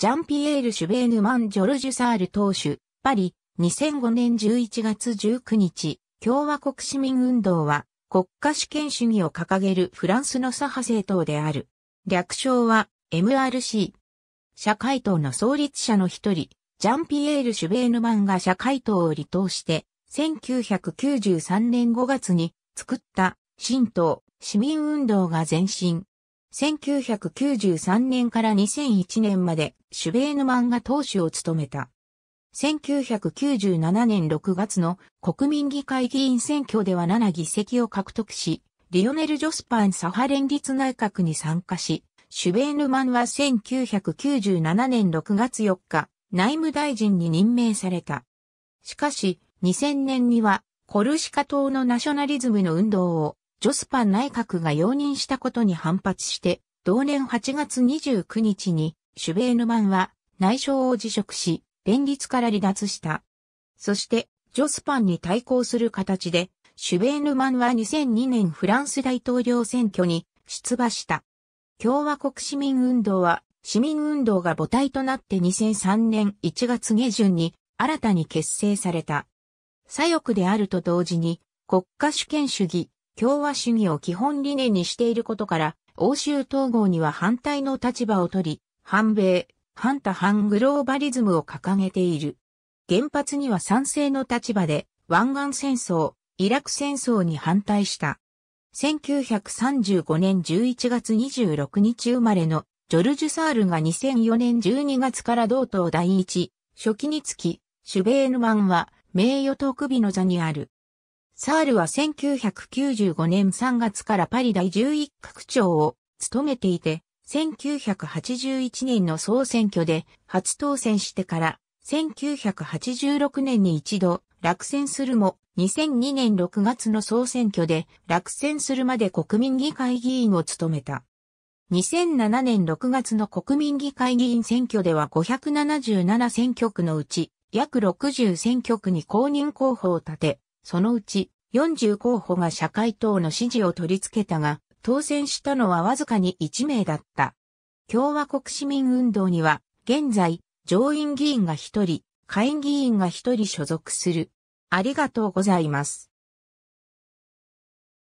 ジャンピエール・シュベーヌマン・ジョルジュ・サール党首、パリ、2005年11月19日、共和国市民運動は、国家主権主義を掲げるフランスの左派政党である。略称は MRC。社会党の創立者の一人、ジャンピエール・シュベーヌマンが社会党を離党して、1993年5月に作った新党市民運動が前進、1993年から2001年までシュベーヌマンが党首を務めた。1997年6月の国民議会議員選挙では7議席を獲得し、リオネル・ジョスパン・サハ連立内閣に参加し、シュベーヌマンは1997年6月4日、内務大臣に任命された。しかし、2000年には、コルシカ島のナショナリズムの運動をジョスパン内閣が容認したことに反発して、同年8月29日に、シュベーヌマンは内相を辞職し、連立から離脱した。そして、ジョスパンに対抗する形で、シュベーヌマンは2002年フランス大統領選挙に出馬した。共和国市民運動は、市民運動が母体となって2003年1月下旬に新たに結成された。左翼であると同時に、国家主権主義、共和主義を基本理念にしていることから、欧州統合には反対の立場をとり、反米、反多反グローバリズムを掲げている。原発には賛成の立場で、湾岸戦争、イラク戦争に反対した。1935年11月26日生まれのジョルジュ・サールが2004年12月から同党第一、初期につき、シュベーヌマンは名誉特備の座にある。サールは1995年3月からパリ第11区長を務めていて、1981年の総選挙で初当選してから、1986年に一度落選するも、2002年6月の総選挙で落選するまで国民議会議員を務めた。2007年6月の国民議会議員選挙では577選挙区のうち、約60選挙区に公認候補を立て、そのうち40候補が社会党の支持を取り付けたが、当選したのはわずかに1名だった。共和国市民運動には、現在、上院議員が1人、下院議員が1人所属する。ありがとうございます。